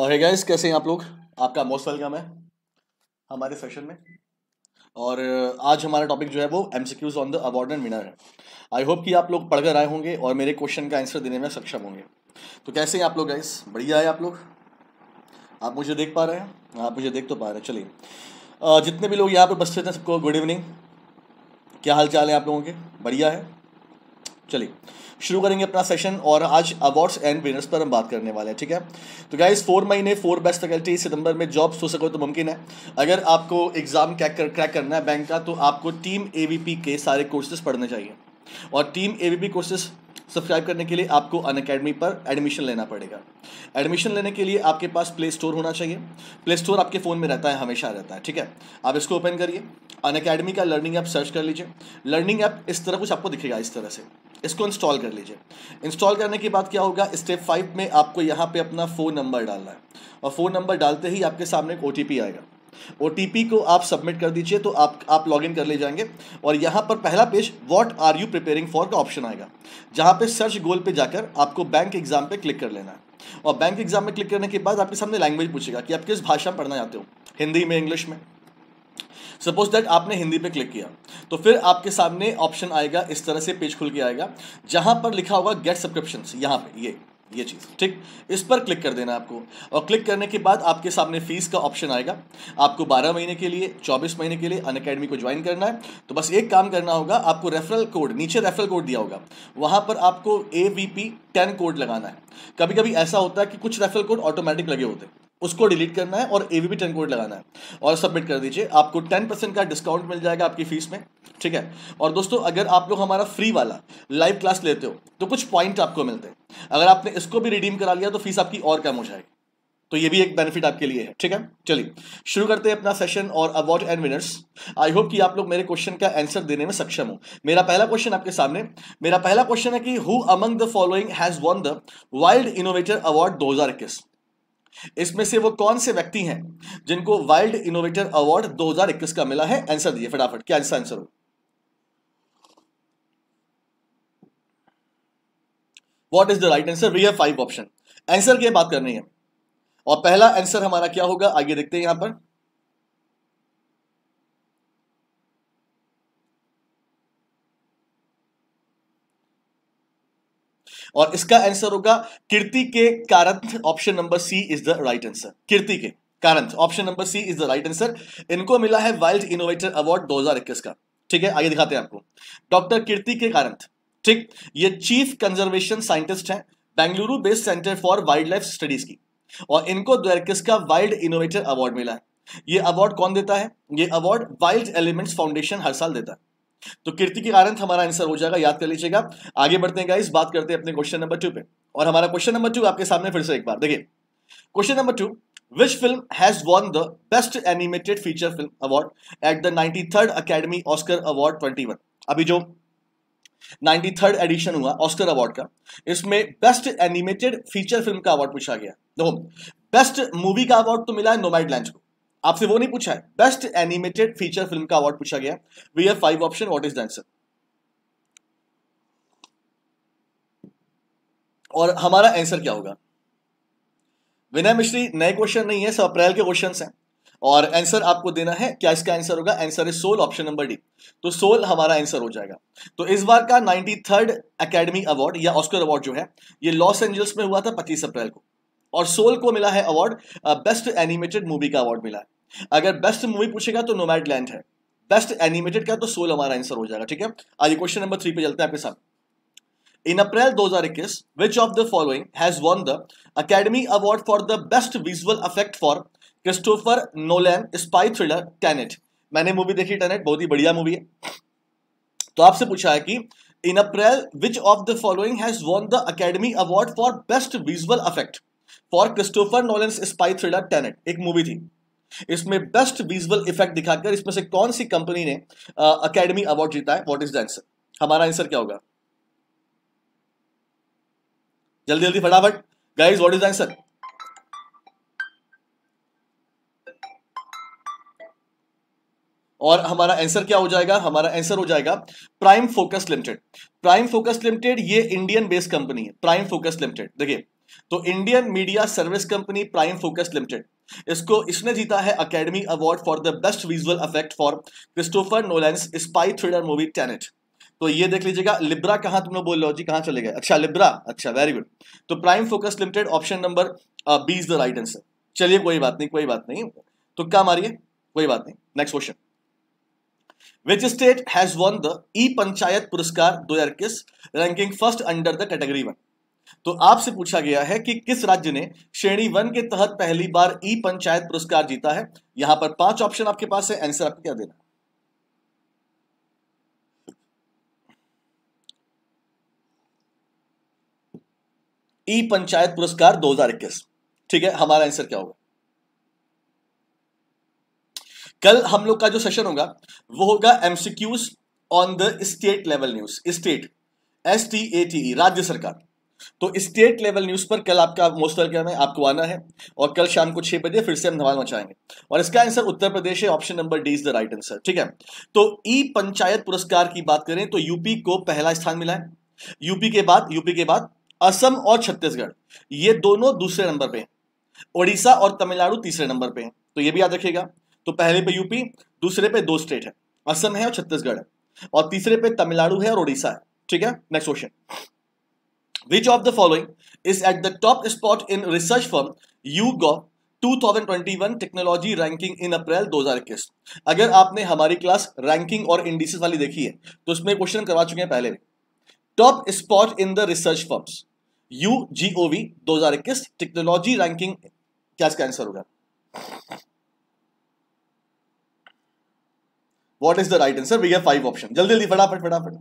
और गाइस कैसे हैं आप लोग आपका मोस्ट वेलकम है हमारे सेशन में और uh, आज हमारा टॉपिक जो है वो M C Qs on the award and winner है आई होप कि आप लोग पढ़कर आए होंगे और मेरे क्वेश्चन का आंसर देने में सक्षम होंगे तो कैसे हैं आप लोग गाइस बढ़िया है आप लोग आप मुझे देख पा रहे हैं आप मुझे देख तो पा रहे हैं चलिए uh, जितने भी लोग यहाँ पर बस थे सबको गुड इवनिंग क्या हाल चाल है आप लोगों के बढ़िया है चलिए शुरू करेंगे अपना सेशन और आज अवार्ड्स एंड विनर्स पर हम बात करने वाले हैं ठीक है तो गाइज फोर महीने फोर बेस्ट फैकल्टी सितंबर में जॉब्स हो सको तो मुमकिन है अगर आपको एग्जाम क्रैक कर, क्रैक करना है बैंक का तो आपको टीम ए के सारे कोर्सेज पढ़ने चाहिए और टीम ए कोर्सेज सब्सक्राइब करने के लिए आपको अन अकेडमी पर एडमिशन लेना पड़ेगा एडमिशन लेने के लिए आपके पास प्ले स्टोर होना चाहिए प्ले स्टोर आपके फ़ोन में रहता है हमेशा रहता है ठीक है आप इसको ओपन करिए अन अकेडमी का लर्निंग ऐप सर्च कर लीजिए लर्निंग ऐप इस तरह कुछ आपको दिखेगा इस तरह से इसको इंस्टॉल कर लीजिए इंस्टॉल करने के बाद क्या होगा स्टेप फाइव में आपको यहाँ पे अपना फ़ोन नंबर डालना है और फ़ोन नंबर डालते ही आपके सामने एक ओ आएगा ओ को आप सबमिट कर दीजिए तो आप आप लॉग कर ले जाएंगे और यहाँ पर पहला page what are you preparing for का ऑप्शन आएगा जहाँ पे सर्च गोल पे जाकर आपको बैंक एग्जाम पे क्लिक कर लेना है और बैंक एग्जाम में क्लिक करने के बाद आपके सामने लैंग्वेज पूछेगा कि आप किस भाषा में पढ़ना चाहते हो हिंदी में इंग्लिश में सपोज दैट आपने हिंदी पे क्लिक किया तो फिर आपके सामने ऑप्शन आएगा इस तरह से पेज खुल के आएगा जहां पर लिखा होगा गेट सब्सक्रिप्शन यहाँ पे ये ये चीज़ ठीक इस पर क्लिक कर देना आपको और क्लिक करने के बाद आपके सामने फीस का ऑप्शन आएगा आपको 12 महीने के लिए 24 महीने के लिए अन अकेडमी को ज्वाइन करना है तो बस एक काम करना होगा आपको रेफरल कोड नीचे रेफरल कोड दिया होगा वहां पर आपको A V P ten code लगाना है कभी कभी ऐसा होता है कि कुछ रेफरल कोड ऑटोमेटिक लगे होते हैं उसको डिलीट करना है और एवीपी टेन कोड लगाना है और सबमिट कर दीजिए आपको टेन परसेंट का डिस्काउंट मिल जाएगा आपकी फीस में ठीक है और दोस्तों अगर आप लोग हमारा फ्री वाला लाइव क्लास लेते हो तो कुछ पॉइंट आपको मिलते हैं अगर आपने इसको भी रिडीम करा लिया तो फीस आपकी और कम हो जाएगी तो ये भी एक बेनिफिट आपके लिए है ठीक है चलिए शुरू करते हैं अपना सेशन और award and winners I hope कि आप लोग मेरे क्वेश्चन का आंसर देने में सक्षम हो मेरा पहला क्वेश्चन आपके सामने मेरा पहला क्वेश्चन है कि who among the following has won the wild innovator award इक्कीस इसमें से वो कौन से व्यक्ति हैं जिनको वाइल्ड इनोवेटर अवार्ड 2021 का मिला है आंसर दीजिए फटाफट क्या आंसर हो what is the right answer we है फाइव ऑप्शन आंसर की बात करनी है और पहला आंसर हमारा क्या होगा आगे देखते हैं यहां पर और इसका आंसर होगा Krithi K Karanth option number C is the right answer Krithi K Karanth option number C is the right answer इनको मिला है वाइल्ड इनोवेटर अवार्ड दो का ठीक है आगे दिखाते हैं आपको डॉक्टर कीर्ति के कारंथ ठीक ये चीफ कंजर्वेशन साइंटिस्ट है Bengaluru based centre for wildlife studies की और इनको द्वेरकिस का वाइल्ड इनोवेटर अवार्ड मिला है ये अवार्ड कौन देता है ये अवार्ड वाइल्ड एलिमेंट्स फाउंडेशन हर साल देता है तो कीर्ति के कारण हमारा आंसर हो जाएगा याद कर लीजिएगा आगे बढ़ते हैं इस बात करते हैं अपने क्वेश्चन नंबर टू पे और हमारा क्वेश्चन नंबर टू आपके सामने फिर से एक बार देखिए question number two which film has won the best animated feature film award at the ninety third academy Oscar award twenty one अभी जो नाइनटी थर्ड एडिशन हुआ ऑस्कर अवार्ड का इसमें बेस्ट एनिमेटेड फीचर फिल्म का award पूछा गया देखो best movie का अवार्ड तो मिला है नोमाइड लैंड को आपसे वो नहीं पूछा है बेस्ट एनिमेटेड फीचर फिल्म का अवार्ड पूछा गया we have five option what is the answer और हमारा आंसर क्या होगा विनय मिश्री नए क्वेश्चन नहीं है सब अप्रैल के क्वेश्चन हैं और आंसर आपको देना है क्या इसका आंसर होगा आंसर है सोल ऑप्शन नंबर डी तो सोल हमारा आंसर हो जाएगा तो इस बार का नाइनटी थर्ड अकेडमी अवार्ड या ऑस्कर अवार्ड जो है ये लॉस एंजल्स में हुआ था पच्चीस अप्रैल को और सोल को मिला है अवार्ड बेस्ट एनिमेटेड मूवी का अवार्ड मिला है अगर बेस्ट मूवी पूछेगा तो नोमैड लैंड है बेस्ट एनिमेटेड का तो सोल हमारा आंसर हो जाएगा ठीक है आइए क्वेश्चन नंबर थ्री पे चलते हैं आपके साथ in April 2021 which of the following has won the academy award for the best visual effect for Christopher Nolan spy thriller Tenet मैंने मूवी देखी टेनेट बहुत ही बढ़िया मूवी है तो आपसे पूछा है कि in April which of the following has won the academy award for best visual effect for Christopher Nolan's spy thriller Tenet एक मूवी थी इसमें बेस्ट विजुअल इफेक्ट दिखाकर इसमें से कौन सी कंपनी ने अकेडमी अवार्ड जीता है वॉट इज द आंसर हमारा आंसर क्या होगा जल्दी जल्दी फटाफट guys what is the answer और हमारा आंसर क्या हो जाएगा हमारा आंसर हो जाएगा Prime Focus Limited Prime Focus Limited ये इंडियन बेस्ड कंपनी है प्राइम फोकस लिमिटेड देखिए तो Indian media service company Prime Focus Limited इसको इसने जीता है academy award for the best visual effect for Christopher Nolan's spy thriller movie Tenet तो ये देख लीजिएगा लिब्रा कहां तुम लोग बोल रहे हो जी कहां चले गए अच्छा लिब्रा अच्छा वेरी गुड तो Prime Focus Limited option number B is the right answer चलिए कोई बात नहीं कोई बात नहीं तुक्का तो मारिए कोई बात नहीं next question Which state has won the E Panchayat Puruskar 2021 ranking first under the category 1? तो आपसे पूछा गया है कि किस राज्य ने श्रेणी वन के तहत पहली बार ई पंचायत पुरस्कार जीता है यहां पर पांच ऑप्शन आपके पास है आंसर आपको क्या देना ई पंचायत पुरस्कार 2021 ठीक है हमारा आंसर क्या होगा कल हम लोग का जो सेशन होगा वो होगा MCQs on the state level news state S T A T राज्य सरकार तो स्टेट लेवल न्यूज़ पर कल आपका मोस्ट वेलकम है आपको आना है और कल शाम को छह बजे फिर से हम धमाल मचाएंगे और इसका आंसर उत्तर प्रदेश है option number D is the right answer ठीक है तो ई पंचायत पुरस्कार की बात करें तो यूपी को पहला स्थान मिला है यूपी के बाद यूपी के बाद असम और छत्तीसगढ़ ये दोनों दूसरे नंबर पे हैं ओडिशा और तमिलनाडु तीसरे नंबर पे हैं तो ये भी याद रखिएगा तो पहले पे यूपी दूसरे पे दो स्टेट है असम है और छत्तीसगढ़ है और तीसरे पे तमिलनाडु है और ओडिशा है ठीक है next question Which of the following is at the top spot in research firm YouGov 2021 technology ranking in April 2021 अगर आपने हमारी क्लास रैंकिंग और इंडिसेस वाली देखी है तो उसमें क्वेश्चन करवा चुके हैं पहले भी top spot in the research firms U G O V दो हजार इक्कीस टेक्नोलॉजी रैंकिंग क्या इसका आंसर होगा what is the right answer we have five option जल्दी जल्दी फटाफट फटाफट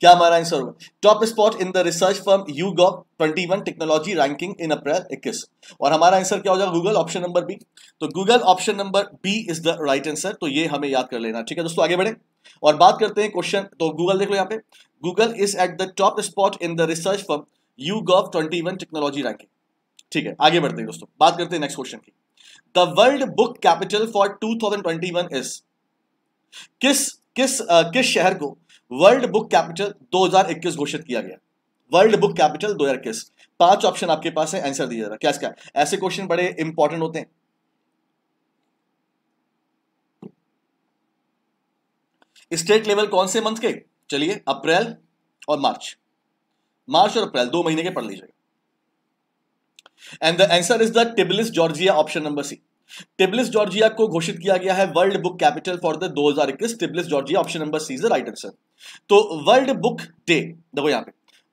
क्या हमारा आंसर होगा top spot in the research firm YouGov twenty one technology ranking in April इक्कीस और हमारा आंसर क्या हो जाएगा गूगल ऑप्शन नंबर बी तो Google option number B is the right answer तो ये हमें याद कर लेना ठीक है दोस्तों आगे बढ़े और बात करते हैं क्वेश्चन तो गूगल देख लो यहाँ पे Google is at the top spot in the research form YouGov twenty one technology ranking ठीक है आगे बढ़ते हैं दोस्तों बात करते हैं नेक्स्ट क्वेश्चन की the world book capital for two thousand twenty one is किस किस किस शहर को वर्ल्ड बुक कैपिटल 2021 घोषित किया गया वर्ल्ड बुक कैपिटल 2021 पांच ऑप्शन आपके पास है आंसर दीजिए जरा क्या इसका ऐसे क्वेश्चन बड़े इंपॉर्टेंट होते हैं स्टेट लेवल कौन से मंथ के चलिए अप्रैल और मार्च मार्च और अप्रैल दो महीने के पढ़ लीजिएगा and the answer is the Tbilisi Georgia option number C Tbilisi Georgia को घोषित किया गया है world book capital for the 2021 Tbilisi Georgia option number C is right answer तो वर्ल्ड बुक डे देखो यहां पे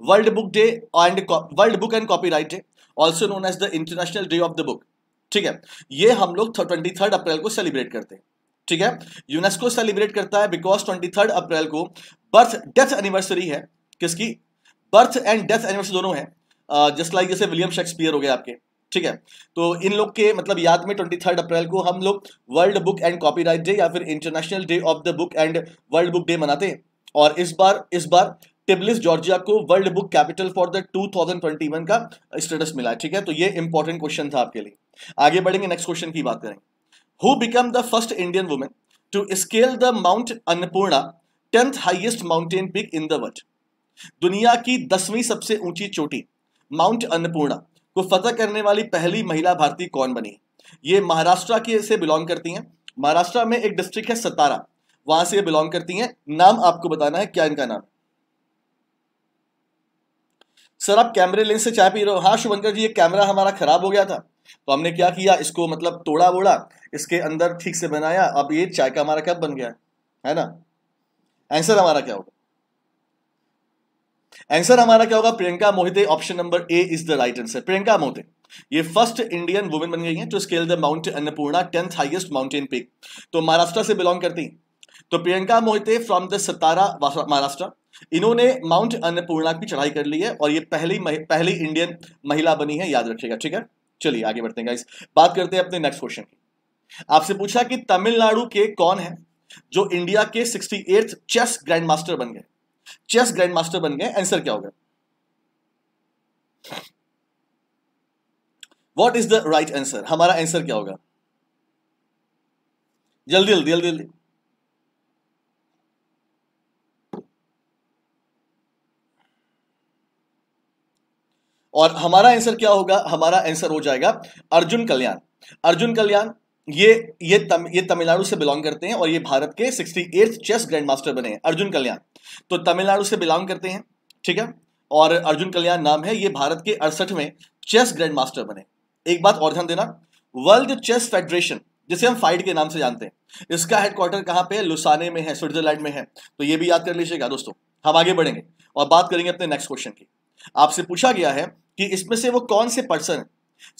world book day and world book and copyright day also known as the international day of the book ठीक है ये हम लोग twenty third April को सेलिब्रेट करते हैं ठीक है यूनेस्को सेलिब्रेट करता है बिकॉज ट्वेंटी थर्ड अप्रैल को बर्थ डेथ एनिवर्सरी है किसकी बर्थ एंड डेथ एनिवर्सरी दोनों है जस्ट लाइक जैसे विलियम शेक्सपियर हो गए आपके ठीक है तो इन लोग के मतलब याद में ट्वेंटी थर्ड अप्रैल को हम लोग world book and copyright day या फिर international day of the book and world book day मनाते हैं और इस बार इस बार टिबलिस जॉर्जिया को world book capital for the 2021 का स्टेटस मिला है ठीक है तो ये इंपॉर्टेंट क्वेश्चन था आपके लिए आगे बढ़ेंगे नेक्स्ट क्वेश्चन की बात करें who become the first Indian women to scale the mount Annapurna tenth highest mountain peak in the world दुनिया की दसवीं सबसे ऊंची चोटी माउंट अन्नपूर्णा को तो फतह करने वाली पहली महिला भारतीय कौन बनी ये महाराष्ट्र की से बिलोंग करती हैं महाराष्ट्र में एक डिस्ट्रिक्ट है सतारा वहां से ये बिलोंग करती हैं नाम आपको बताना है क्या इनका नाम सर आप कैमरे लेंस से चाय पी रहे हो हाँ शुभंकर जी ये कैमरा हमारा खराब हो गया था तो हमने क्या किया इसको मतलब तोड़ा वोड़ा इसके अंदर ठीक से बनाया अब ये चाय का हमारा कप बन गया है ना आंसर हमारा क्या होगा आंसर हमारा क्या होगा Priyanka Mohite option number A is the right answer Priyanka Mohite ये फर्स्ट इंडियन वुमेन बन गई हैं to scale the mount Annapurna tenth highest mountain peak तो महाराष्ट्र से बिलोंग करती तो प्रियंका मोहिते फ्रॉम द सतारा महाराष्ट्र इन्होंने माउंट अन्नपूर्णा की चढ़ाई कर ली है और ये पहली पहली इंडियन महिला बनी है याद रखिएगा ठीक है चलिए आगे बढ़ते हैं बात करते हैं अपने नेक्स्ट क्वेश्चन की आपसे पूछा कि तमिलनाडु के कौन है जो इंडिया के सिक्सटी चेस ग्रैंड मास्टर बन गए चेस ग्रैंड मास्टर बन गए आंसर क्या होगा what is the right answer हमारा आंसर क्या होगा जल्दी जल्दी जल्दी जल्दी और हमारा आंसर क्या होगा हमारा आंसर हो जाएगा अर्जुन कल्याण अर्जुन कल्याण ये ये तम, ये तमिलनाडु से बिलोंग करते हैं और ये भारत के sixty eighth chess grand master बने हैं अर्जुन कल्याण तो तमिलनाडु से बिलोंग करते हैं ठीक है और अर्जुन कल्याण नाम है ये भारत के अड़सठवें चेस ग्रैंड मास्टर बने एक बात और ध्यान देना वर्ल्ड चेस फेडरेशन जिसे हम फाइट के नाम से जानते हैं इसका हेडक्वार्टर कहाँ पे है लुसाने में है स्विट्जरलैंड में है तो ये भी याद कर लीजिएगा दोस्तों हम आगे बढ़ेंगे और बात करेंगे अपने नेक्स्ट क्वेश्चन की आपसे पूछा गया है कि इसमें से वो कौन से person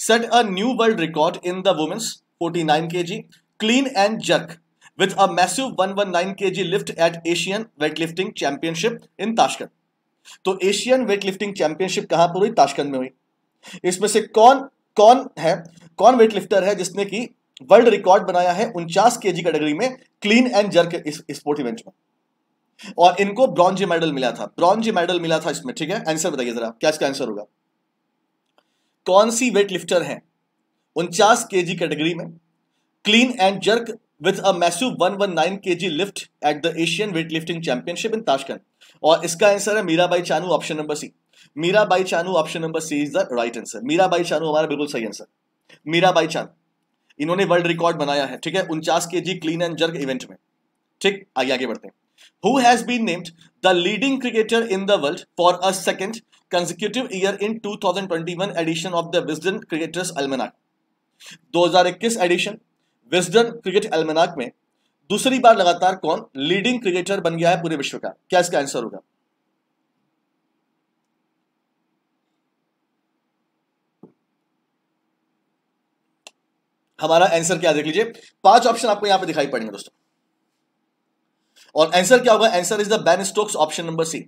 set a new world record in the women's 49 kg. Clean and jerk with a massive 119 kg lift at Asian Weightlifting Championship in Tashkent. तो एशियन वेटलिफ्टिंग चैंपियनशिप कहां पर हुई ताशकंद में हुई इसमें से कौन कौन है कौन वेट लिफ्टर है जिसने की वर्ल्ड रिकॉर्ड बनाया है उनचास के जी कैटेगरी में क्लीन एंड जर्क इस स्पोर्ट इवेंट में और इनको ब्रॉन्ज मेडल मिला था ब्रॉन्ज मेडल मिला था इसमें ठीक है आंसर बताइए जरा क्या इसका आंसर होगा कौन सी वेटलिफ्टर है उनचास के जी कैटेगरी में clean and jerk with a massive one one nine K G lift at the Asian weight lifting championship in Tashkent और इसका आंसर है Mirabai Chanu option number C Mirabai Chanu option number C is the right answer Mirabai Chanu हमारा बिल्कुल सही answer Mirabai Chanu इन्होंने world record बनाया है ठीक है उनचास K G clean and jerk event में ठीक आगे आगे बढ़ते हैं who has been named the leading cricketer in the world for a second consecutive year in 2021 edition of the Wisden cricketers almanac 2021 edition western cricket almanac में दूसरी बार लगातार कौन लीडिंग क्रिकेटर बन गया है पूरे विश्व का क्या इसका आंसर होगा हमारा आंसर क्या देख लीजिए पांच ऑप्शन आपको यहां पे दिखाई पड़ेंगे दोस्तों और आंसर क्या होगा answer is the Ben Stokes option number C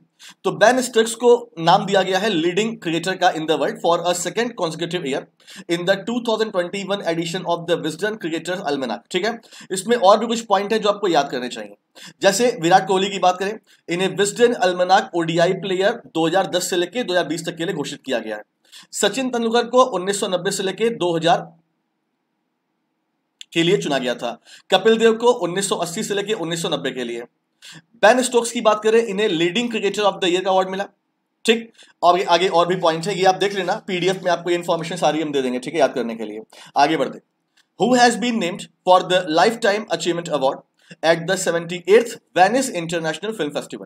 तो बैन स्टोक्स को नाम दिया गया है लीडिंग क्रिएटर का in the world for a second consecutive year in the 2021 edition of the Wisden creators almanac ठीक है इसमें और भी कुछ पॉइंट है जो आपको याद करने चाहिए जैसे विराट कोहली की बात करें इन्हें विजडन अल्मेनाक ओडीआई प्लेयर 2010 से लेकर 2020 तक के लिए घोषित किया गया है सचिन तेंदुलकर को 1990 से लेकर 2000 के लिए चुना गया था कपिल देव को 1980 से लेकर 1990 के लिए बैन स्टोक्स की बात करें इन्हें leading cricketer of the year का अवार्ड मिला ठीक और आगे और भी पॉइंट्स हैं ये आप देख लेना पीडीएफ में आपको इन्फॉर्मेशन सारी हम दे देंगे ठीक है याद करने के लिए आगे बढ़ते who has been named for the lifetime achievement award at the seventy eighth Venice international film festival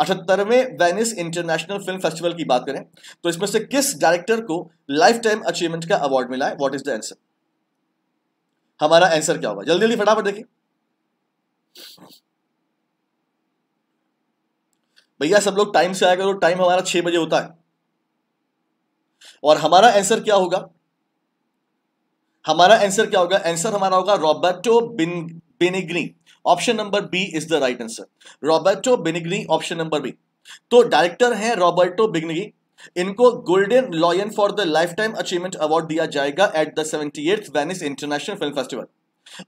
अठहत्तरवें वेनिस इंटरनेशनल फिल्म फेस्टिवल की बात करें तो इसमें से किस डायरेक्टर को लाइफ टाइम अचीवमेंट का अवार्ड मिला है वॉट इज द आंसर हमारा आंसर क्या होगा जल्दी जल्दी फटाफट देखिए भैया सब लोग टाइम से आया करो टाइम हमारा छह बजे होता है और हमारा आंसर क्या होगा हमारा आंसर क्या होगा आंसर हमारा होगा रॉबर्टो बिन Benigni option number B is the right answer Roberto Benigni option number B तो डायरेक्टर है रॉबर्टो बिग्नी इनको golden lion for the lifetime achievement award दिया जाएगा at the seventy eight Venice international film festival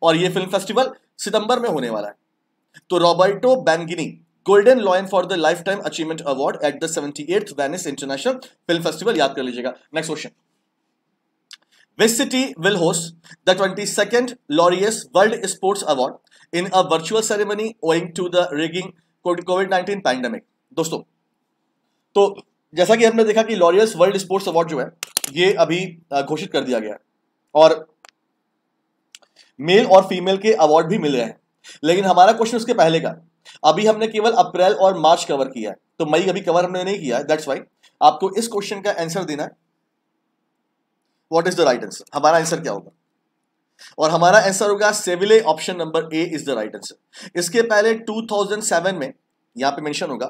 और ये film festival सितंबर में होने वाला है तो Roberto Benigni golden lion for the lifetime achievement award at the seventy eight Venice international film festival याद कर लीजिएगा next question city will host the twenty second Laureus world sports award in a virtual ceremony owing to the raging COVID nineteen pandemic? दोस्तों तो जैसा कि हमने देखा कि लॉरियस वर्ल्ड स्पोर्ट्स अवार्ड जो है ये अभी घोषित कर दिया गया है और मेल और फीमेल के अवार्ड भी मिल रहे हैं लेकिन हमारा क्वेश्चन उसके पहले का अभी हमने केवल अप्रैल और मार्च कवर किया है तो मई अभी कवर हमने नहीं किया है दैट्स वाई आपको इस क्वेश्चन का आंसर देना है what is the right answer हमारा आंसर क्या होगा और हमारा आंसर होगा Seville option number A is the right answer इसके पहले 2007 में यहां पे मेंशन होगा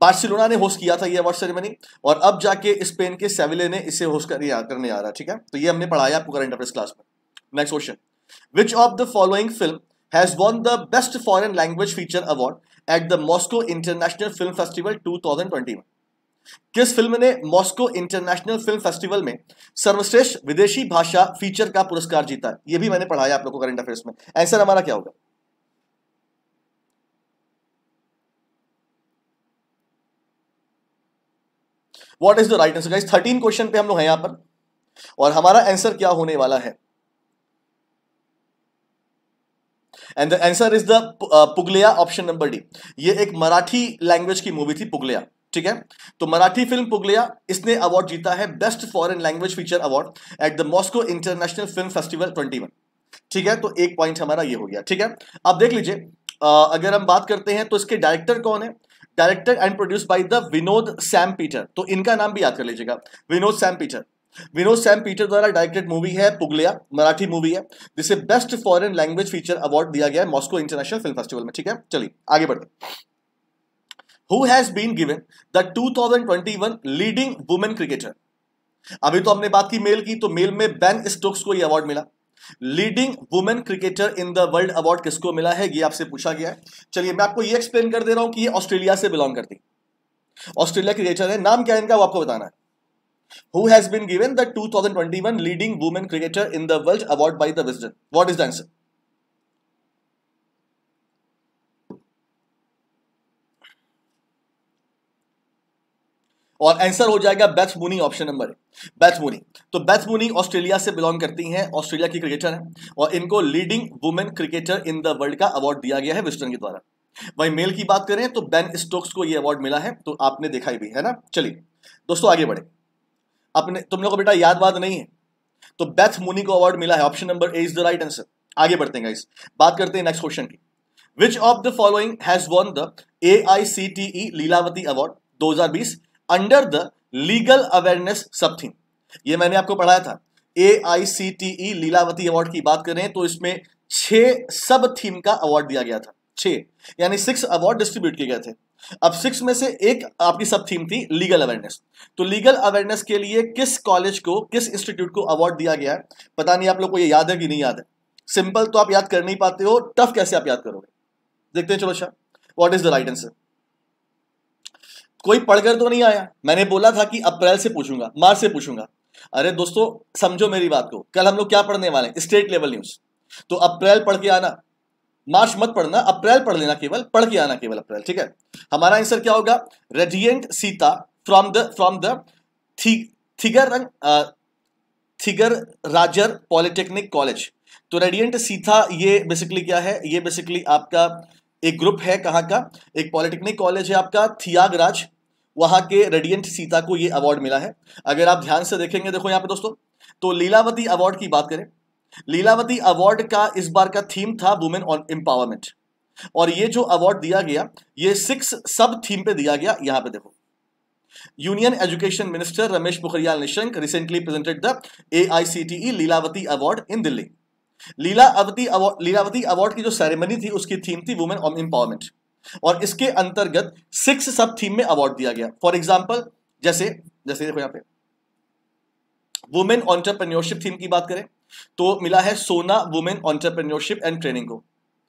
बार्सिलोना ने होस्ट किया था ये अवार्ड सेरेमनी और अब जाके स्पेन के सेविले ने इसे होस्ट कर, करने आ रहा है ठीक है तो ये हमने पढ़ाया आपको करंट अफेयर क्लास में next question which of the following film has won the Best Foreign Language Feature Award at the Moscow International Film Festival 2021. किस फिल्म ने मॉस्को इंटरनेशनल फिल्म फेस्टिवल में सर्वश्रेष्ठ विदेशी भाषा फीचर का पुरस्कार जीता है यह भी मैंने पढ़ाया आप लोगों को करंट अफेयर्स में आंसर हमारा क्या होगा what is the right answer guys 13 question पे हम लोग हैं यहां पर और हमारा आंसर क्या होने वाला है and the answer is the Pugalya option number D ये एक मराठी लैंग्वेज की मूवी थी पुगलिया ठीक है तो मराठी फिल्म पुगलिया इसने अवार्ड जीता है best foreign language feature award at the Moscow international film festival 21 ठीक है तो एक पॉइंट हमारा ये हो गया ठीक है अब देख लीजिए uh, अगर हम बात करते हैं तो इसके डायरेक्टर कौन है director and produce by the Vinod Sam Peter तो इनका नाम भी याद कर लीजिएगा विनोद सैम पीटर विनोद सैम पीटर द्वारा डायरेक्टेड मूवी है पुगलिया मराठी मूवी है जिसे best foreign language feature award दिया गया है मॉस्को इंटरनेशनल फिल्म फेस्टिवल में ठीक है चलिए आगे बढ़ते who has been given the 2021 leading women cricketer अभी तो हमने बात की मेल की तो मेल में बैन स्टोक्स को यह अवार्ड मिला leading women cricketer in the world award किसको मिला है ये आपसे पूछा गया है चलिए मैं आपको ये एक्सप्लेन कर दे रहा हूं कि ये ऑस्ट्रेलिया से बिलोंग करती ऑस्ट्रेलिया क्रिकेटर है नाम क्या है इनका वो आपको बताना है Who has been given the 2021 leading women cricketer in the world award by the Wisden? What is the answer? और आंसर हो जाएगा बैथ मुनी ऑप्शन नंबर बैथ मुनी तो बैथ मुनी ऑस्ट्रेलिया से बिलोंग करती हैं ऑस्ट्रेलिया की क्रिकेटर हैं और इनको leading women cricketer in the world का अवार्ड दिया गया है विस्टर्न के द्वारा वही मेल की बात करें तो बेन स्टोक्स को ये अवार्ड मिला है तो आपने देखा ही भी है ना चलिए दोस्तों आगे बढ़े अपने तुम लोग को बेटा याद बात नहीं है तो बेथ मुनी को अवार्ड मिला है option number A is the right answer आगे बढ़ते हैं गाइस बात करते हैं नेक्स्ट क्वेश्चन की which of the following has won the A I C T E Lilavati award दो हजार बीस under the legal awareness sub theme ये मैंने आपको पढ़ाया था A I C T E Lilavati award की बात करें तो इसमें छह सब थीम का अवार्ड दिया गया था छह यानी सिक्स अवार्ड डिस्ट्रीब्यूट किए गए थे अब सिक्स में से एक आपकी सब थीम थी लीगल अवेयरनेस तो लीगल अवेयरनेस के लिए किस कॉलेज को किस इंस्टीट्यूट को अवार्ड दिया गया है पता नहीं आप लोग को ये याद है कि नहीं याद है सिंपल तो आप याद कर नहीं पाते हो टफ कैसे आप याद करोगे देखते हैं चलो अच्छा what is the right answer कोई पढ़कर तो नहीं आया मैंने बोला था कि अप्रैल से पूछूंगा मार्च से पूछूंगा अरे दोस्तों समझो मेरी बात को कल हम लोग क्या पढ़ने वाले हैं स्टेट लेवल न्यूज तो अप्रैल पढ़ के आना मार्च मत पढ़ना अप्रैल पढ़ लेना केवल पढ़ के आना केवल अप्रैल ठीक है हमारा आंसर क्या होगा Radiant Sita from the from the थिगर रंग थिगर राजर पॉलिटेक्निक कॉलेज तो रेडियंट सीता ये बेसिकली क्या है ये बेसिकली आपका एक ग्रुप है कहाँ का एक पॉलिटेक्निक कॉलेज है आपका थियागराज वहां के रेडियंट सीता को ये अवार्ड मिला है अगर आप ध्यान से देखेंगे देखो यहाँ पे दोस्तों तो लीलावती अवार्ड की बात करें लीलावती अवार्ड का इस बार का थीम था वुमेन ऑन एम्पावरमेंट और ये जो अवार्ड दिया गया ये सिक्स सब थीम पे दिया गया यहां पे देखो union education minister Ramesh Pokhriyal Nishank recently presented the AICTE Lilavati award in Delhi Lilavati award Lilavati award की जो सेरेमनी थी उसकी थीम थी वुमेन ऑन एम्पावरमेंट और इसके अंतर्गत सिक्स सब थीम में अवार्ड दिया गया फॉर एग्जाम्पल जैसे जैसे देखो यहां पर वुमेन ऑन्टरप्रन्योरशिप थीम की बात करें तो मिला है सोना वुमेन ऑन्टरप्रेन्योरशिप एंड ट्रेनिंग को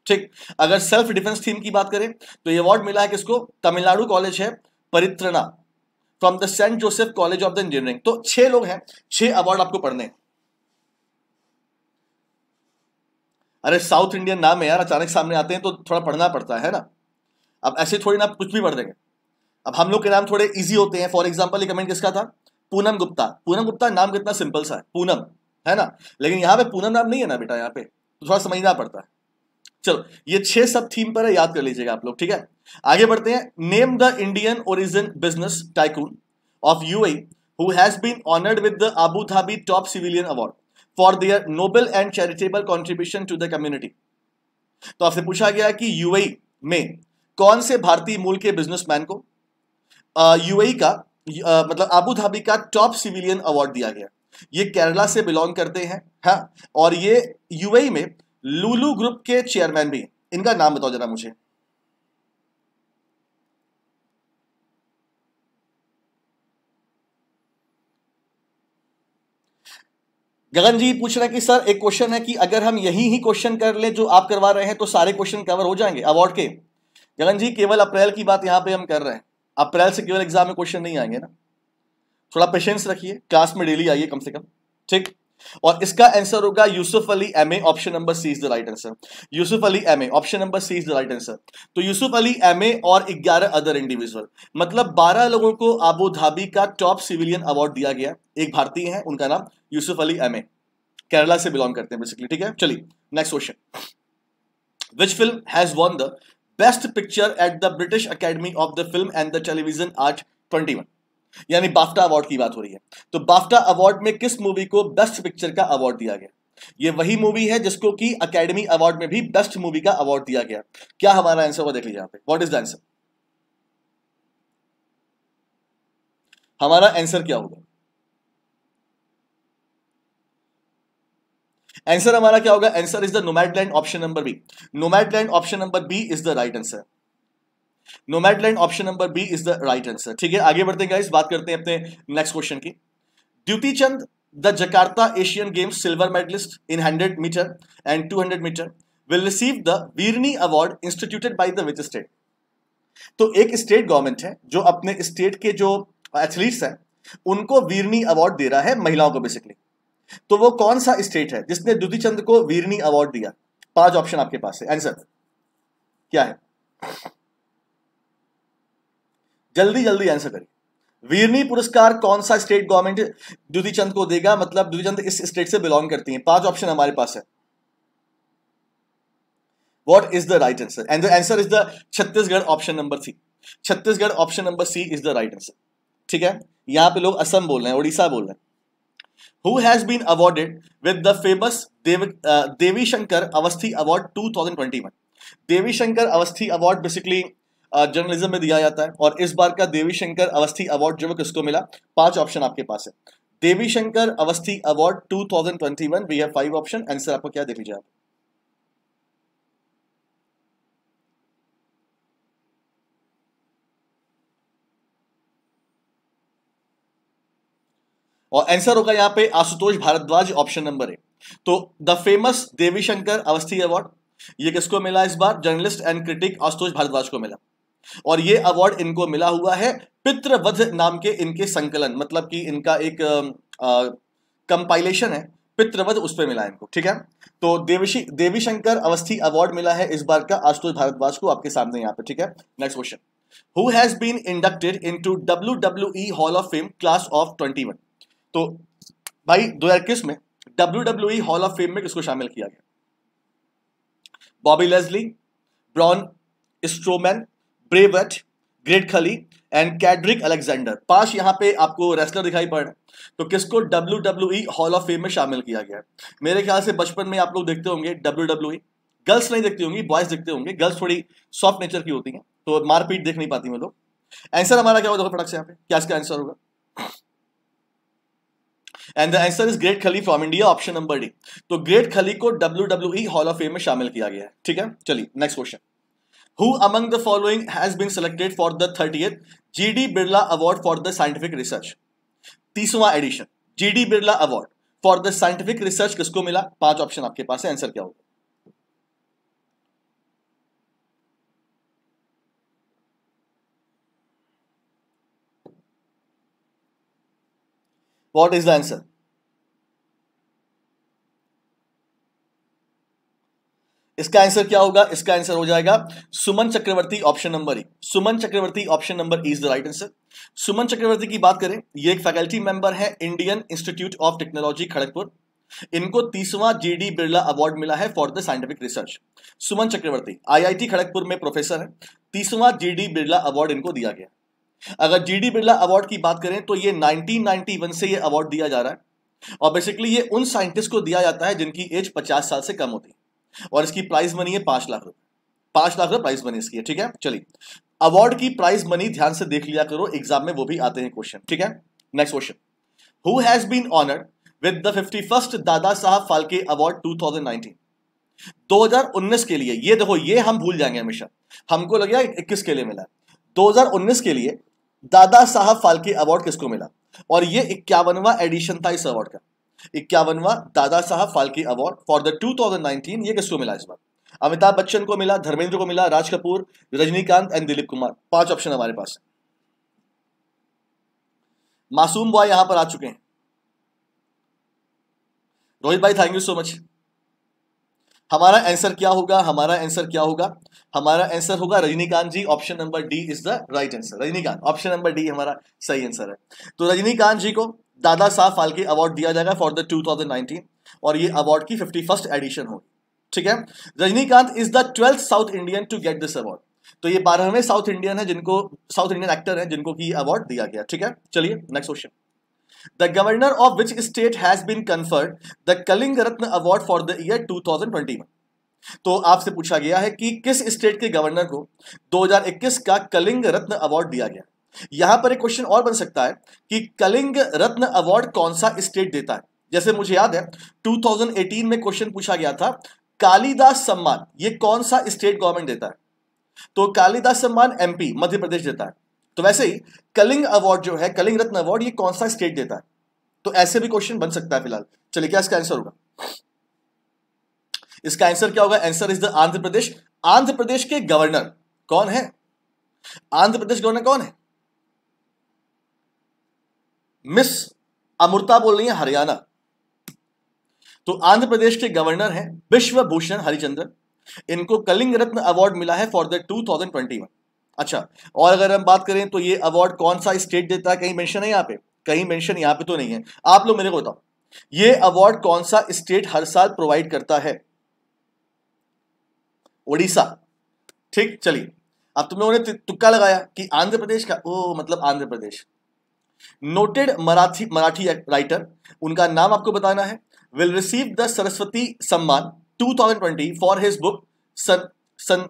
ठीक अगर सेल्फ डिफेंस थीम की बात करें तो ये अवार्ड मिला है किसको तमिलनाडु कॉलेज है Paritrana from the Saint Joseph college of the engineering तो छह लोग हैं छह अवार्ड आपको पढ़ने अरे साउथ इंडियन नाम है यार अचानक सामने आते हैं तो थोड़ा पढ़ना पड़ता है ना अब ऐसे थोड़ी ना कुछ भी पढ़ देंगे अब हम लोग के नाम थोड़े इजी होते हैं फॉर एग्जाम्पल कमेंट किसका था पूनम गुप्ता पूनम गुप्ता नाम कितना सिंपल सा है पूनम है ना लेकिन यहाँ पे पूनम नाम नहीं है ना बेटा यहाँ पे तो थोड़ा समझना पड़ता है चलो ये छह सब थीम पर है याद कर लीजिएगा आप लोग ठीक है आगे बढ़ते हैं name the Indian origin business tycoon of U who has been honoured with the Abu Dhabi top civilian award for their noble and charitable contribution to the community तो आपसे पूछा गया कि यूएई e में कौन से भारतीय मूल के बिजनेसमैन को यूएई e का आ, मतलब अबू धाबी का टॉप सिविलियन अवार्ड दिया गया ये केरला से बिलोंग करते हैं हा? और ये यूएई में लूलू ग्रुप के चेयरमैन भी इनका नाम बताओ जरा मुझे गगन जी पूछ रहे हैं कि सर एक क्वेश्चन है कि अगर हम यही ही क्वेश्चन कर लें जो आप करवा रहे हैं तो सारे क्वेश्चन कवर हो जाएंगे अवार्ड के गगन जी केवल अप्रैल की बात यहां पे हम कर रहे हैं अप्रैल से केवल एग्जाम में क्वेश्चन नहीं आएंगे ना थोड़ा पेशेंस रखिए क्लास में डेली आइए कम से कम ठीक और इसका आंसर होगा Yusuff Ali M option number C is the right answer Yusuff Ali M option number C is the right answer तो यूसुफ अली एम और 11 अदर इंडिविजुअल मतलब 12 लोगों को आबू धाबी का टॉप सिविलियन अवार्ड दिया गया एक भारतीय है उनका नाम यूसुफ अली एम केरला से बिलोंग करते हैं बेसिकली ठीक है चलिए next question which film has won the best picture at the British academy of the film and the television art twenty one यानी बाफ्टा अवार्ड की बात हो रही है तो बाफ्टा अवार्ड में किस मूवी को बेस्ट पिक्चर का अवार्ड दिया गया ये वही मूवी है जिसको कि अकेडमी अवार्ड में भी बेस्ट मूवी का अवार्ड दिया गया क्या हमारा आंसर वो देख लीजिए यहां पे व्हाट इज द आंसर हमारा आंसर क्या होगा आंसर हमारा क्या होगा answer is the Nomadland option number B Nomadland option number B is the right answer Nomadland option number B is the right answer ठीक है आगे बढ़ते हैं गाइस बात करते हैं अपने नेक्स्ट क्वेश्चन की Dutee Chand the Jakarta Asian games silver medalist in hundred meter and two hundred meter will receive the Veerni award instituted by the which state तो एक स्टेट गवर्नमेंट है जो अपने स्टेट के जो एथलीट्स हैं उनको वीरनी अवार्ड दे रहा है महिलाओं को बेसिकली तो वो कौन सा स्टेट है जिसने द्युति चंद को वीरनी अवार्ड दिया पांच ऑप्शन आपके पास है आंसर क्या है जल्दी जल्दी आंसर करिए वीरनी पुरस्कार कौन सा स्टेट गवर्नमेंट द्युति चंद को देगा मतलब द्युति चंद इस स्टेट से बिलोंग करती है पांच ऑप्शन हमारे पास है what is the right answer and the answer is the Chhattisgarh option number C Chhattisgarh option number C is the right answer ठीक है यहां पे लोग असम बोल रहे हैं उड़ीसा बोल रहे हैं who has been awarded with the famous Devi, uh, Devi Shankar Avasthi Award 2021. Devi Shankar Avasthi award basically journalism में दिया जाता है और इस बार का देवी शंकर अवस्थी अवार्ड जो है किसको मिला पांच ऑप्शन आपके पास है Devi Shankar Avasthi award 2021 we have five option answer आपको क्या दे दीजिए और आंसर होगा यहां पे Ashutosh Bhardwaj option number A तो the famous Devi Shankar Avasthi award ये किसको मिला इस बार journalist and critic Ashutosh Bhardwaj को मिला और ये अवार्ड इनको मिला हुआ है पितृवध नाम के इनके संकलन मतलब कि इनका एक कंपाइलेशन है पितृवध उस पर मिला है इनको ठीक है तो देवशी देवी शंकर अवस्थी अवार्ड मिला है इस बार का आशुतोष भारद्वाज को आपके सामने यहाँ पे ठीक है next question who has been inducted into WWE hall of fame class of 21 तो भाई 2021 में W W hall of fame में किसको शामिल किया गया बॉबी लेजली ब्रॉन स्ट्रोमैन ब्रेवेट great Khali and Cedric Alexander पांच यहाँ पे आपको रेसलर दिखाई पड़ रहे तो किसको W W E hall of fame में शामिल किया गया है मेरे ख्याल से बचपन में आप लोग देखते होंगे डब्ल्यू डब्ल्यू ई गर्ल्स नहीं देखती होंगी बॉयज देखते होंगे गर्ल्स थोड़ी सॉफ्ट नेचर की होती हैं तो मारपीट देख नहीं पाती मैं लोग आंसर हमारा क्या होगा फटक तो से यहाँ पे क्या इसका आंसर होगा and the answer is great Khali from India option number D तो ग्रेट खली को W W E hall of fame में शामिल किया गया है ठीक है चलिए next question Who among the following has been selected for the 30th G.D. Birla Award for the Scientific Research? तीसवा edition G Birla award for the scientific research किसको मिला पांच ऑप्शन आपके पास है आंसर क्या होगा What is the answer? इसका आंसर क्या होगा इसका आंसर हो जाएगा सुमन चक्रवर्ती ऑप्शन नंबर एक Suman Chakraborty option number is the right answer Suman Chakraborty की बात करें ये एक फैकल्टी मेंबर है Indian Institute of Technology Kharagpur इनको तीसवा जीडी बिरला अवार्ड मिला है for the scientific research Suman Chakraborty IIT Kharagpur में प्रोफेसर है तीसवां जेडी बिरला अवार्ड इनको दिया गया अगर जेडी बिरला अवार्ड की बात करें तो ये 1991 से ये अवार्ड दिया जा रहा है और बेसिकली ये उन साइंटिस्ट को दिया जाता है जिनकी एज 50 साल से कम होती है और इसकी प्राइस मनी है पांच लाख रुपए पांच लाख रुपए प्राइस मनी इसकी है ठीक है चलिए अवार्ड की प्राइस मनी ध्यान से देख लिया करो एग्जाम में वो भी आते हैं क्वेश्चन ठीक है next question who has been honoured with the fifty first Dada Saheb Phalke award 2019 2019 के लिए ये देखो ये हम भूल जाएंगे हमेशा हमको लग गया इक्कीस के लिए मिला 2019 के लिए दादा साहब फालके अवार्ड किसको मिला और ये इक्यावनवा एडिशन था इस अवार्ड का इक्यावनवा दादा साहब फाल्के अवार्ड फॉर द 2019 ये किसको मिला इस बार अमिताभ बच्चन को मिला धर्मेंद्र को मिला राज कपूर रजनीकांत एंड दिलीप कुमार पांच ऑप्शन हमारे पास मासूम बॉय यहां पर आ चुके हैं रोहित भाई थैंक यू सो मच हमारा आंसर क्या होगा हमारा आंसर क्या होगा हमारा आंसर होगा Rajinikanth ji option number D is the right answer Rajinikanth option number D हमारा सही आंसर है तो रजनीकांत जी को दादा साहब फाल्के अवार्ड दिया जाएगा फॉर द 2019 और ये अवार्ड की फिफ्टी फर्स्ट एडिशन होगी ठीक है Rajinikanth is the twelfth South Indian to get this award तो ये बारहवें साउथ इंडियन है जिनको साउथ इंडियन एक्टर है जिनको की अवार्ड दिया गया ठीक है चलिए next question The governor of which state has been conferred the Kaling Ratna Award for the year 2021? तो आपसे पूछा गया है कि किस स्टेट के गवर्नर को 2021 का कलिंग रत्न अवार्ड दिया गया यहां पर एक क्वेश्चन और बन सकता है कि कलिंग रत्न अवार्ड कौन सा स्टेट देता है जैसे मुझे याद है 2018 में क्वेश्चन पूछा गया था कालिदास सम्मान ये कौन सा स्टेट गवर्नमेंट देता है तो कालिदास सम्मान एमपी मध्य प्रदेश देता है तो वैसे ही कलिंग अवार्ड जो है कलिंग रत्न अवार्ड ये कौन सा स्टेट देता है तो ऐसे भी क्वेश्चन बन सकता है फिलहाल चलिए क्या इसका आंसर होगा इसका आंसर क्या होगा answer is the Andhra Pradesh Andhra Pradesh के गवर्नर कौन है आंध्र प्रदेश गवर्नर कौन है मिस अमृता बोल रही है हरियाणा तो आंध्र प्रदेश के गवर्नर हैं विश्व भूषण हरिचंद्रन इनको कलिंग रत्न अवार्ड मिला है फॉर द 2021 अच्छा और अगर हम बात करें तो ये अवार्ड कौन सा स्टेट देता है कहीं मेंशन है यहाँ पे कहीं मेंशन यहाँ पे तो नहीं है आप लोग मेरे को बताओ ये अवार्ड कौन सा स्टेट हर साल प्रोवाइड करता है उड़ीसा ठीक चलिए अब तुम लोगों ने तुक्का लगाया कि आंध्र प्रदेश का ओ मतलब आंध्र प्रदेश नोटेड मराठी मराठी राइटर उनका नाम आपको बताना है will receive the Saraswati Samman 2020 for his book सन सन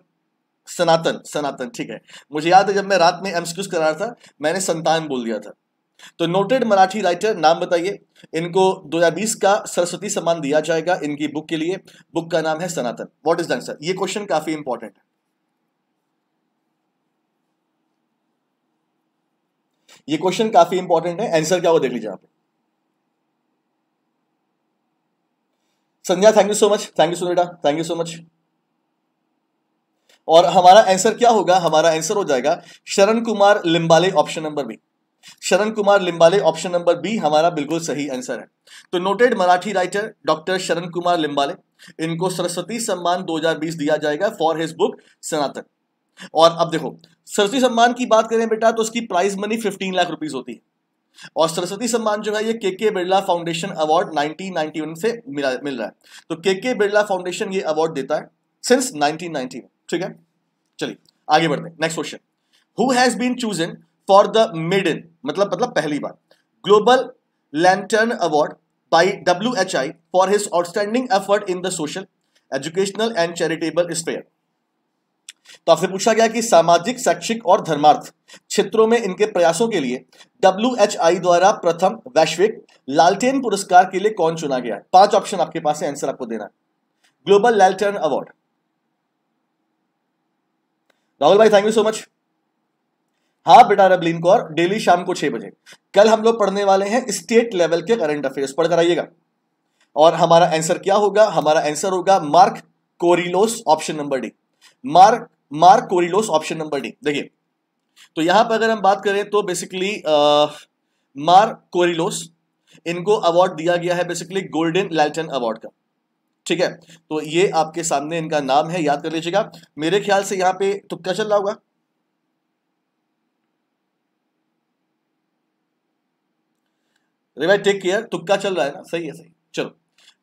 सनातन सनातन ठीक है मुझे याद है जब मैं रात में एमस्क्यूज करा रहा था मैंने संतान बोल दिया था तो नोटेड मराठी राइटर नाम बताइए इनको 2020 का सरस्वती सम्मान दिया जाएगा इनकी बुक के लिए बुक का नाम है Sanatan what is the answer ये क्वेश्चन काफी इंपॉर्टेंट है ये क्वेश्चन काफी इंपॉर्टेंट है आंसर क्या होगा देख लीजिए आप Sandhya thank you so much thank you so बेटा थैंक यू सो मच और हमारा आंसर क्या होगा हमारा आंसर हो जाएगा Sharan Kumar Limbale option number B Sharan Kumar Limbale option number B हमारा बिल्कुल सही आंसर है तो नोटेड मराठी राइटर डॉक्टर शरण कुमार लिंबाले इनको सरस्वती सम्मान 2020 दिया जाएगा फॉर हिज बुक सनातन और अब देखो सरस्वती सम्मान की बात करें बेटा तो उसकी prize money fifteen lakh rupees होती है और सरस्वती सम्मान जो है ये के के बिरला फाउंडेशन अवार्ड 1991 से मिला मिल रहा है तो के के बिरला फाउंडेशन ये अवार्ड देता है सिंस 1991 ठीक है चलिए आगे बढ़ते हैं next question who has been chosen for the mid in मतलब मतलब पहली बार Global Lantern award by W H I for his outstanding effort in the social educational and charitable sphere तो आपसे पूछा गया कि सामाजिक शैक्षिक और धर्मार्थ क्षेत्रों में इनके प्रयासों के लिए डब्ल्यू द्वारा प्रथम वैश्विक लालटेन पुरस्कार के लिए कौन चुना गया पांच ऑप्शन आपके पास है आंसर आपको देना है ग्लोबल लालटेन अवार्ड राहुल भाई थैंक यू सो मच हाँ बेटा रबलीन कौर डेली शाम को छह बजे कल हम लोग पढ़ने वाले हैं स्टेट लेवल के करंट अफेयर्स पढ़कर आइएगा और हमारा आंसर क्या होगा हमारा आंसर होगा Mark Korilos option number D Mark Mark Koridos option number D देखिए तो यहां पर अगर हम बात करें तो बेसिकली मार्क कोरिलोस इनको अवार्ड दिया गया है बेसिकली गोल्डन लैल्टन अवार्ड का ठीक है तो ये आपके सामने इनका नाम है याद कर लीजिएगा मेरे ख्याल से यहां पे तुक्का तो चल रहा होगा टेक केयर तुक्का चल रहा है ना सही है सही चलो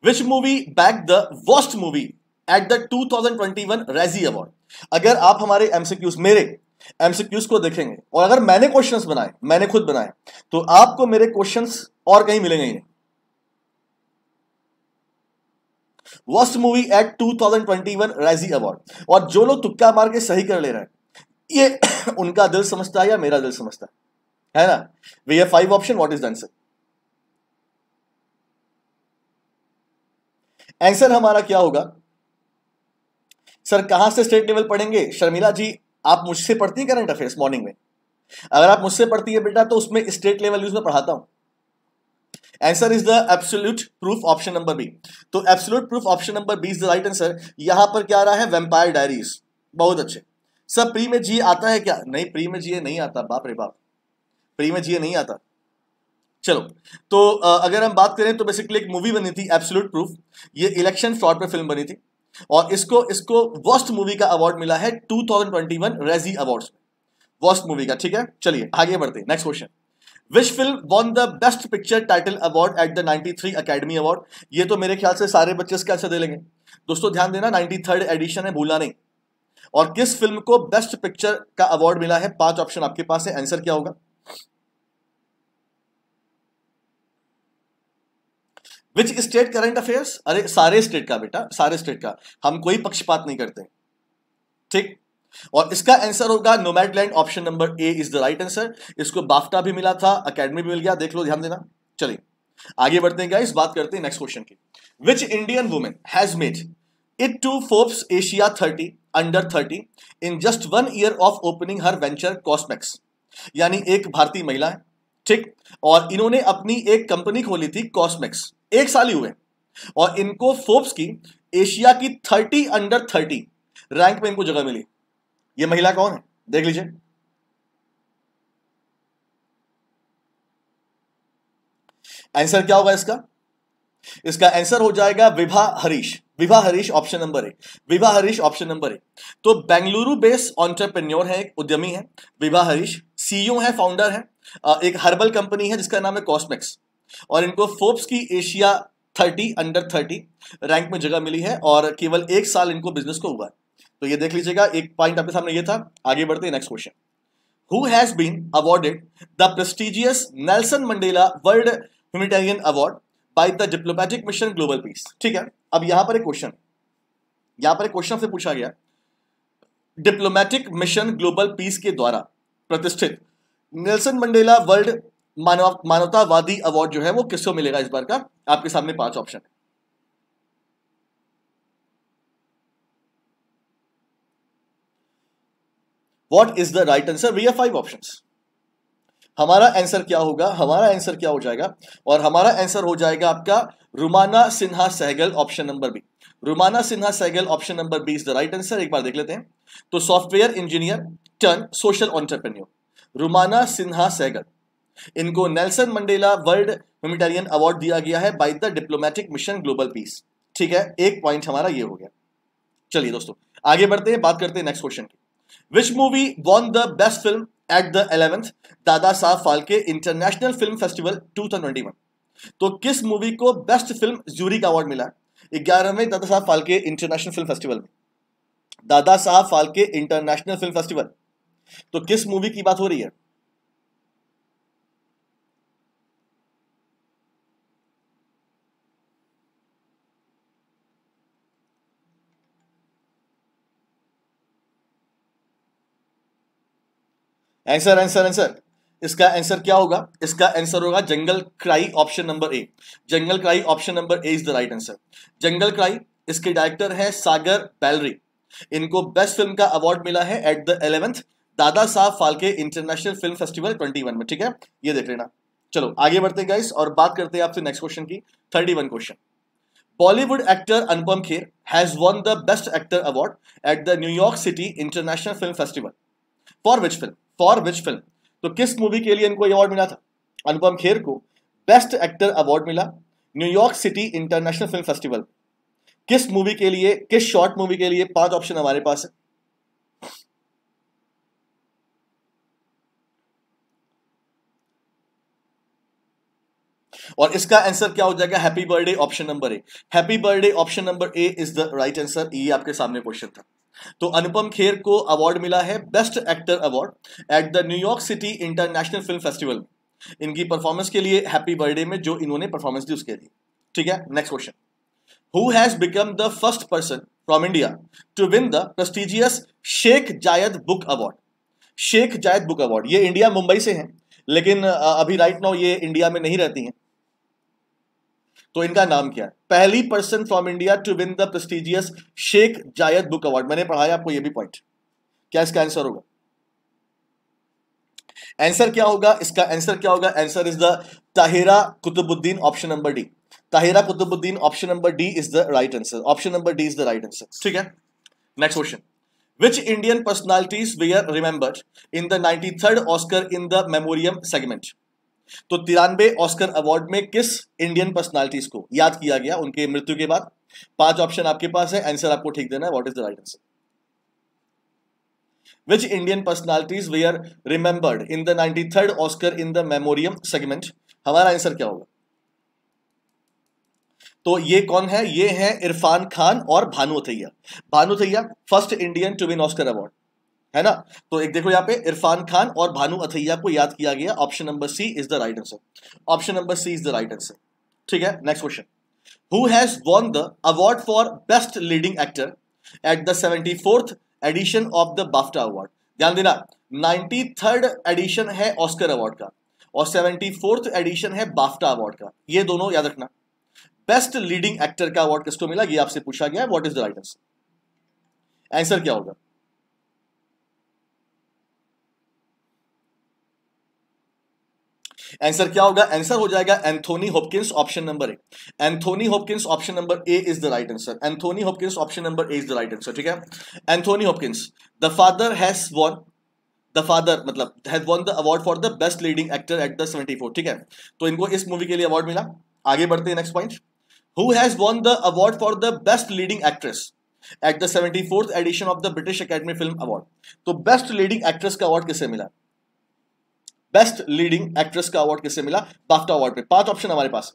which movie back the worst movie at the 2021 Razzie award अगर आप हमारे एमसीक्यूज मेरे एमसीक्यूज को देखेंगे और अगर मैंने क्वेश्चंस बनाए मैंने खुद बनाए तो आपको मेरे क्वेश्चंस और कहीं मिलेंगे ही worst movie at 2021 Razzie award और जो लोग तुक्का मार के सही कर ले रहे हैं ये उनका दिल समझता है या मेरा दिल समझता है है ना we have five option what is the answer answer हमारा क्या होगा सर कहां से स्टेट लेवल पढ़ेंगे शर्मिला जी आप मुझसे पढ़ती हैं करंट अफेयर्स मॉर्निंग में अगर आप मुझसे पढ़ती है बेटा तो उसमें स्टेट लेवल न्यूज में पढ़ाता हूं answer is the absolute proof option number B तो absolute proof option number B is the right answer यहां पर क्या आ रहा है वेम्पायर डायरीज बहुत अच्छे सर प्री में जी आता है क्या नहीं प्री में जी नहीं आता बाप रे बाप प्री में जी नहीं आता चलो तो अगर हम बात करें तो बेसिकली एक मूवी बनी थी एब्सोल्यूट प्रूफ ये इलेक्शन फ्रॉड पे फिल्म बनी थी और इसको इसको वर्स्ट मूवी का अवार्ड मिला है 2021 रेजी अवार्ड्स में वर्स्ट मूवी का ठीक है चलिए आगे बढ़ते हैं next question which film won the best picture title award at the 93 Academy award ये तो मेरे ख्याल से सारे बच्चे इसका आंसर दे लेंगे दोस्तों ध्यान देना नाइनटी थर्ड एडिशन है भूलना नहीं और किस फिल्म को बेस्ट पिक्चर का अवार्ड मिला है पांच ऑप्शन आपके पास है आंसर क्या होगा विच स्टेट करंट अफेयर्स अरे सारे स्टेट का बेटा सारे स्टेट का हम कोई पक्षपात नहीं करते ठीक और इसका आंसर होगा Nomadland option number A is the right answer इसको बाफ्टा भी मिला था अकेडमी भी मिल गया देख लो ध्यान देना चलिए आगे बढ़ते हैं गाइस बात करते हैं नेक्स्ट क्वेश्चन की which Indian women has made it to Forbes Asia 30 under 30 in just one year of opening her venture Cosmix यानी एक भारतीय महिला है ठीक और इन्होंने अपनी एक कंपनी खोली थी कॉस्मेक्स एक साल ही हुए और इनको फोर्ब्स की एशिया की थर्टी अंडर थर्टी रैंक में इनको जगह मिली ये महिला कौन है देख लीजिए आंसर क्या होगा इसका इसका आंसर हो जाएगा विभा हरीश विभा हरीश ऑप्शन नंबर एक विभा हरीश ऑप्शन नंबर एक तो बेंगलुरु बेस्ड ऑन्टरप्रन्योर है एक उद्यमी है विभा हरीश सीईओ e है फाउंडर है एक हर्बल कंपनी है जिसका नाम है कॉस्मेक्स और इनको फोर्ब्स की एशिया 30 अंडर 30 रैंक में जगह मिली है और केवल एक साल इनको बिजनेस को हुआ है तो ये देख लीजिएगा एक पॉइंट आपके सामने ये था आगे बढ़ते हैं next question who has been awarded the prestigious Nelson Mandela World Humanitarian award by the diplomatic mission global peace ठीक है अब यहां पर एक क्वेश्चन यहां पर एक क्वेश्चन से पूछा गया डिप्लोमेटिक मिशन ग्लोबल पीस के द्वारा प्रतिष्ठित नेल्सन मंडेला वर्ल्ड मानव मानवतावादी अवार्ड जो है वो किसको मिलेगा इस बार का आपके सामने पांच ऑप्शन है what is the right answer we are five option हमारा आंसर क्या होगा हमारा आंसर क्या हो जाएगा और हमारा आंसर हो जाएगा आपका Rumana Sinha Sehgal option number B Rumana Sinha Sehgal option number B is the right answer एक बार देख लेते हैं तो software engineer turn social entrepreneur Rumana Sinha Sehgal इनको Nelson Mandela World Humanitarian award दिया गया है by the diplomatic mission global peace ठीक है एक पॉइंट हमारा ये हो गया चलिए दोस्तों आगे बढ़ते हैं बात करते हैं नेक्स्ट क्वेश्चन की which movie won the best film at the eleventh Dada Saheb Phalke international film festival 2021 तो किस मूवी को बेस्ट फिल्म ज्यूरी का अवार्ड मिला ग्यारहवें दादा साहब फालके इंटरनेशनल फिल्म फेस्टिवल में दादा साहब फालके इंटरनेशनल फिल्म फेस्टिवल तो किस मूवी की बात हो रही है आंसर आंसर आंसर इसका आंसर क्या होगा इसका आंसर होगा Jungle Cry option number A Jungle Cry option number A is the right answer Jungle Cry इसके डायरेक्टर है सागर बैलरी इनको बेस्ट फिल्म का अवार्ड मिला है eight the eleventh Dada Saheb Phalke international film festival 21 में ठीक है ये देख लेना चलो आगे बढ़ते गाइस और बात करते हैं आपसे नेक्स्ट क्वेश्चन की 31 question Bollywood actor Anupam Kher has won the best actor award at the New York city international film festival for which film for which film तो किस मूवी के लिए इनको अवार्ड मिला था अनुपम खेर को बेस्ट एक्टर अवार्ड मिला New York city international film festival किस मूवी के लिए किस शॉर्ट मूवी के लिए पांच ऑप्शन हमारे पास है और इसका आंसर क्या हो जाएगा Happy Birthday option number A Happy Birthday option number A is the right answer ये आपके सामने क्वेश्चन था तो अनुपम खेर को अवार्ड मिला है best actor award at the New York city international film festival इनकी परफॉर्मेंस के लिए हैप्पी बर्थडे में जो इन्होंने परफॉर्मेंस दी उसके लिए ठीक है next question who has become the first person from India to win the prestigious Sheikh Zayed book award Sheikh Zayed book award ये इंडिया मुंबई से हैं लेकिन अभी राइट नाउ ये इंडिया में नहीं रहती हैं तो इनका नाम क्या है पहली person from India to win the prestigious Sheikh Zayed book award मैंने पढ़ाया आपको ये भी पॉइंट क्या इसका आंसर होगा आंसर क्या होगा इसका आंसर क्या होगा answer is the Tahira Qutbuddin option number D Tahira Qutbuddin option number D is the right answer option number D is the right answer ठीक है next question Which Indian personalities were remembered in the 93rd Oscar in the memoriam segment? तो तिरानवे Oscar award में किस Indian personalities को याद किया गया उनके मृत्यु के बाद पांच ऑप्शन आपके पास है आंसर आपको ठीक देना है what is the right answer which Indian personalities we are remembered in the ninety third Oscar in the memoriam segment हमारा आंसर क्या होगा तो ये कौन है ये है इरफान खान और Bhanu Athaiya Bhanu Athaiya first Indian to win Oscar award है ना तो एक देखो यहाँ पे इरफान खान और भानु अथैया को याद किया गया option number C is the right answer option number C is the right answer ठीक है next question who has won the award for best leading actor at the seventy fourth edition of the BAFTA award ध्यान देना ninety third edition है Oscar award का और seventy fourth edition है BAFTA award का ये दोनों याद रखना बेस्ट लीडिंग एक्टर का अवार्ड किसको मिला ये आपसे पूछा गया what is the right answer answer क्या होगा आंसर क्या होगा आंसर हो जाएगा Anthony Hopkins option number A Anthony Hopkins option number A is the right answer Anthony Hopkins option number A is the right answer ठीक है Anthony Hopkins the Father has won the Father मतलब has won the award for the best leading actor at the seventy ठीक है तो इनको इस movie के लिए अवार्ड मिला आगे बढ़ते हैं next point who has won the award for the best leading actress at the seventy fourth edition of the British Academy Film award तो बेस्ट लीडिंग एक्ट्रेस का अवार्ड किसे मिला बेस्ट लीडिंग एक्ट्रेस का award किससे मिला BAFTA award पे पांच option हमारे पास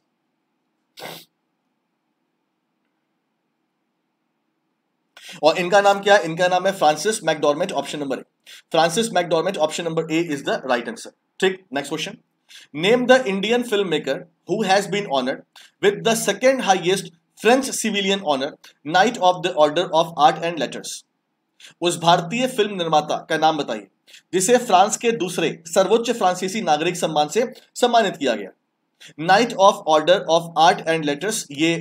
और इनका नाम क्या है इनका नाम है Frances McDormand option number A Frances McDormand option number A is the right answer ठीक next question name the Indian film maker who has been honoured with the second highest French civilian honour Knight of the Order of Art and Letters उस भारतीय film निर्माता का नाम बताइए जिसे France के दूसरे सर्वोच्च फ्रांसीसी नागरिक सम्मान से सम्मानित किया गया Knight of Order of Art and Letters ये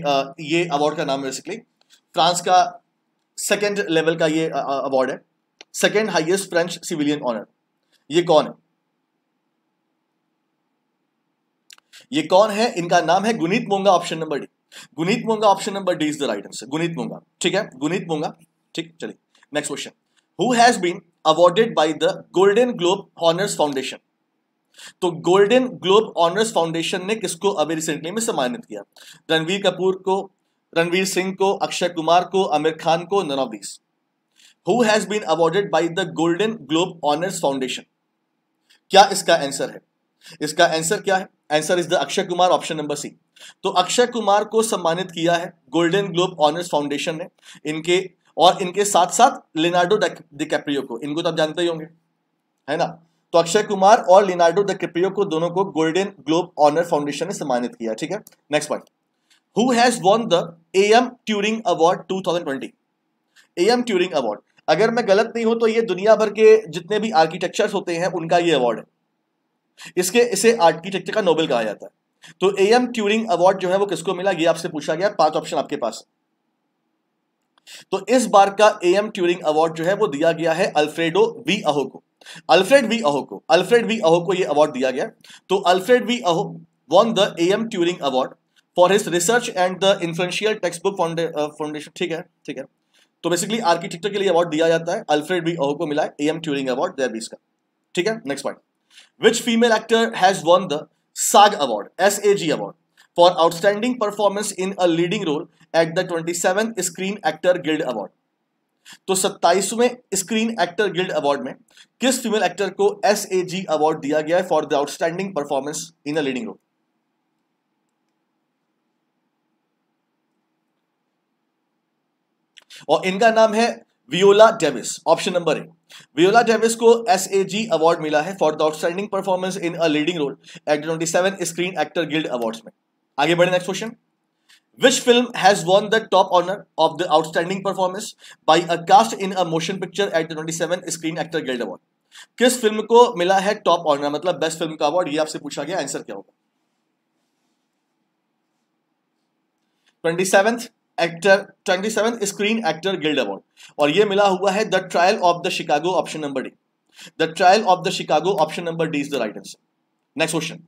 ये अवार्ड का नाम है बेसिकली फ्रांस का सेकेंड लेवल का ये अवार्ड है second highest French civilian honour ये कौन है ये कौन है इनका नाम है Guneet Monga option number D Guneet Monga option number D is the right answer Guneet Monga ठीक है गुनीत मोंगा ठीक चलिए next question who has been awarded by the Golden Globe honours foundation तो गोल्डन ग्लोब ऑनर्स फाउंडेशन ने किसको अभी रिसेंटली में सम्मानित किया रणवीर कपूर को रणवीर सिंह को अक्षय कुमार को आमिर खान को none of these who has been awarded by the Golden Globe honours foundation क्या इसका आंसर है इसका आंसर क्या है answer is the Akshay Kumar option number C तो अक्षय कुमार को सम्मानित किया है गोल्डन ग्लोब ऑनर्स फाउंडेशन ने इनके और इनके साथ साथ लिनार्डो डिकैप्रियो को इनको तो आप जानते ही होंगे है ना तो अक्षय कुमार और लिनार्डो डिकैप्रियो को दोनों को गोल्डन ग्लोब ऑनर फाउंडेशन ने सम्मानित किया ठीक है next point who has won the A M Turing award 2020 A M Turing award अगर मैं गलत नहीं हूं तो ये दुनिया भर के जितने भी आर्किटेक्चर होते हैं उनका ये अवार्ड है इसके इसे आर्किटेक्चर का नोबेल कहा जाता है तो ए एम ट्यूरिंग अवार्ड जो है वो किसको मिला ये आपसे पूछा गया पांच ऑप्शन आपके पास है तो इस बार का ए एम ट्यूरिंग अवार्ड जो है वो दिया गया है अल्फ्रेडो वी अहो को अल्फ्रेड वी अहो को अल्फ्रेड वी अहो को ये अवार्ड दिया गया तो Alfred V Aho won the A M Turing award for his research and the influential text book foundation ठीक है ठीक है तो बेसिकली आर्किटेक्चर के लिए अवार्ड दिया जाता है अल्फ्रेड वी अहो को मिला है ए एम ट्यूरिंग अवार्ड देयर बीस का ठीक है next point which female actor has won the SAG award S A G award for outstanding performance in a leading role at the 27th screen actor guild award तो सत्ताईसवें screen actor guild award में किस female actor को एस award दिया गया है for the outstanding performance in a leading role और इनका नाम है Viola Davis option number A Viola Davis को एस अवार्ड मिला है for the outstanding performance in a leading role at twenty screen actor guild awards में आगे बढ़े next question which film has won the top honour of the outstanding performance by a cast in a motion picture at the seven screen actor Guild award किस फिल्म को मिला है top honour मतलब best film का award ये आपसे पूछा गया आंसर क्या होगा twenty seventh actor twenty seven screen actor guild award और ये मिला हुआ है the trial of the Chicago option number D the trial of the Chicago option number D is the right answer next question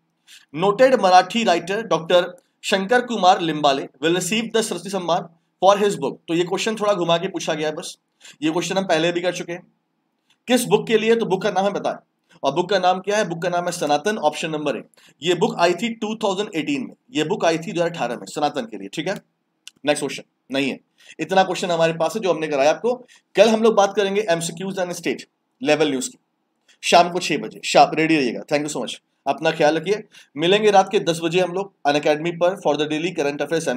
noted Marathi writer doctor Shankar Kumar Limbale will receive the Saraswati Samman for his book तो ये question थोड़ा घुमा के पूछा गया है बस ये क्वेश्चन हम पहले भी कर चुके हैं किस बुक के लिए तो बुक का नाम है बताए और बुक का नाम क्या है बुक का नाम है सनातन ऑप्शन नंबर ए ये बुक आई थी 2018 में ये बुक आई थी 2018 में सनातन के लिए ठीक है नेक्स्ट क्वेश्चन नहीं है इतना क्वेश्चन हमारे पास है जो हमने कराया आपको कल हम लोग बात करेंगे MCQs and state level news की शाम को छह बजे शाम रेडी रहिएगा थैंक यू सो मच अपना ख्याल रखिए मिलेंगे रात के दस बजे हम लोग अन अकेडमी पर for the daily current affairs